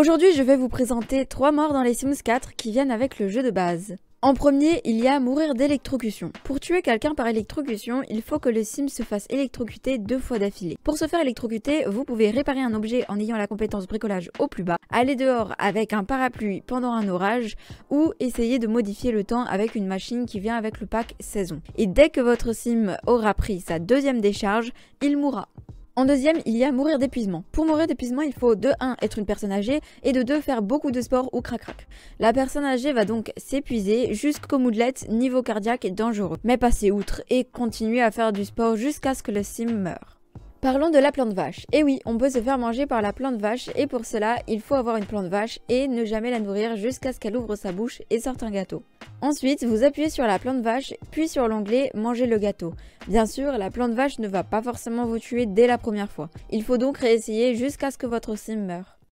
Aujourd'hui, je vais vous présenter 3 morts dans les Sims 4 qui viennent avec le jeu de base. En premier, il y a mourir d'électrocution. Pour tuer quelqu'un par électrocution, il faut que le sim se fasse électrocuter deux fois d'affilée. Pour se faire électrocuter, vous pouvez réparer un objet en ayant la compétence bricolage au plus bas, aller dehors avec un parapluie pendant un orage, ou essayer de modifier le temps avec une machine qui vient avec le pack saison. Et dès que votre sim aura pris sa deuxième décharge, il mourra. En deuxième, il y a mourir d'épuisement. Pour mourir d'épuisement, il faut de 1 être une personne âgée et de 2 faire beaucoup de sport ou crac-crac. La personne âgée va donc s'épuiser jusqu'au moodlet niveau cardiaque dangereux. Mais passer outre et continuer à faire du sport jusqu'à ce que le sim meure. Parlons de la plante vache. Et eh oui, on peut se faire manger par la plante vache et pour cela, il faut avoir une plante vache et ne jamais la nourrir jusqu'à ce qu'elle ouvre sa bouche et sorte un gâteau. Ensuite, vous appuyez sur la plante vache, puis sur l'onglet Manger le gâteau. Bien sûr, la plante vache ne va pas forcément vous tuer dès la première fois. Il faut donc réessayer jusqu'à ce que votre sim meure.